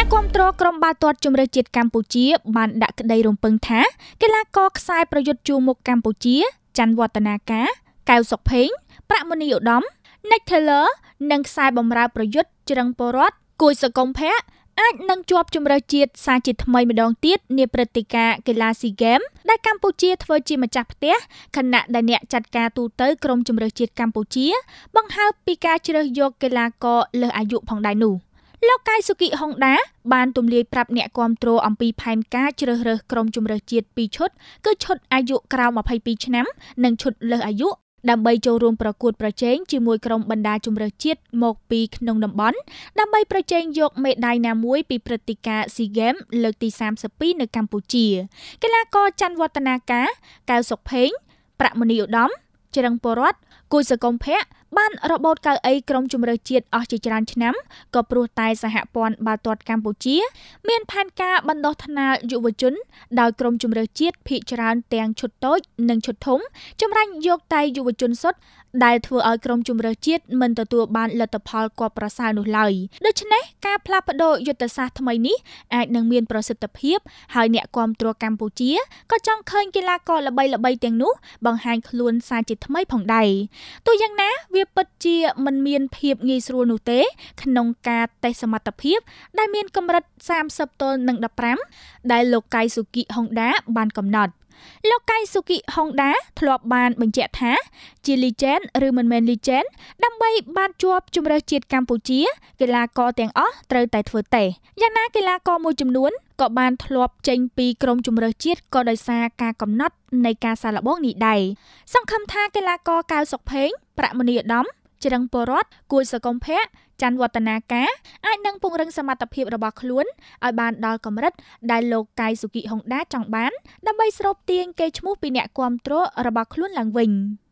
អ្នកគាំទ្រក្រុមបាល់ទាត់ជម្រើសជាតិកម្ពុជាបានដាក់ក្តីរំពឹងថាកីឡាករខ្សែប្រយុទ្ធជួរមុខកម្ពុជាច័ន្ទវឌ្ឍនាការកៅសុខភេងប្រាក់មនីឧត្តម Nick Taylor និងខ្សែបំរើប្រយុទ្ធច្រឹងពរដ្ឋគួយ សកុមភៈអាចនឹងជាប់ជម្រើសជាតិសាជាថ្មីម្ដងទៀតនាព្រឹត្តិការណ៍កីឡា SEA Games ដែលកម្ពុជា ធ្វើជាម្ចាស់ផ្ទះខណៈដែលអ្នកចាត់ការទូតទៅក្រុមជម្រើសជាតិកម្ពុជា បង្ហើបពីការជ្រើសយកកីឡាករលើសអាយុផងដែរនោះ។លោកកៅសុគីហុងដាបានទម្លាយប្រាប់អ្នកគាំទ្រអំពីផែនការជ្រើសរើសក្រុមជម្រើសជាតិ2ឈុតគឺឈុតអាយុក្រោម22ឆ្នាំនិងឈុតលើសអាយុដើម្បីចូលរួមប្រកួតប្រជែងជាមួយក្រុមបណ្ដាជម្រើសជាតិមកពីក្នុងតំបន់ ដើម្បីប្រជែងយកមេដាយណាមួយ ពីព្រឹត្តិការណ៍ SEA Games លើកទី32នៅកម្ពុជាកីឡាករច័ន្ទវឌ្ឍនាការកៅសុខភេងប្រាក់មនីឧត្តមច្រឹងពរដ្ឋគួយសកុំភ័ក្របានរបូតកៅអីក្រុមជំនឿជាតិអស់ជាច្រើនឆ្នាំក៏ព្រោះតែសហព័ន្ធបាល់ទាត់កម្ពុជា មានផែនការបណ្ដុះថ្នាលយុវជនដោយក្រុមជំនឿជាតិភាគច្រើនទាំងឈុតតូច និងឈុតធំចម្រាញ់យក តែយុវជនសុទ្ធដែលធ្វើឲ្យក្រុមជំនឿជាតិមិនទទួលបានលទ្ធផលគួរប្រសើរនោះឡើយដូច្នេះការផ្លាស់ប្ដូរយុទ្ធសាស្ត្រថ្មីនេះអាចនឹងមានប្រសិទ្ធភាពហើយអ្នកគាំទ្រកម្ពុជាក៏ចង់ឃើញកីឡាករល្បីៗទាំងនោះបង្ហាញខ្លួន សារជាថ្មី ផងដែរទោះយ៉ាងណាវាវាពិតជាមិនមានភាពងាយស្រួលនោះទេ ក្នុងការតេស្តសមត្ថភាពដែលមាន កម្រិត30ទល់នឹង15ដែលលោកកៃស៊ូគីហុងដាបានកំណត់លោកកៃស៊ូគីហុងដា ធ្លាប់បានបញ្ជាក់ថាជា Legend ឬមិនមែន Legend ដើម្បីបានជាប់ជម្រើសជាតិកម្ពុជាកីឡាករទាំងអស់ត្រូវតែធ្វើតេស្តយ៉ាងណាកីឡាករមួយចំនួនក៏ បានធ្លាប់ចេញពីក្រុមជម្រើសជាតិក៏ដោយសារការកំណត់នៃការសាឡបងនេះដែរសង្ឃឹមថាកីឡាករកៅសុកភេងប្រាក់មនីឧត្តមច្រឹងពរដ្ឋគួយសកុមភៈច័ន្ទវឌ្ឍនាការអាចនឹងពង្រឹងសមត្ថភាពរបស់ខ្លួនឲ្យបានដល់កម្រិតដែលលោកកៃសុគីហុងដាចង់បាន ដើម្បីស្រូបទាញកេរ្តិ៍ឈ្មោះពីអ្នកគាំទ្ររបស់ខ្លួនឡើងវិញ។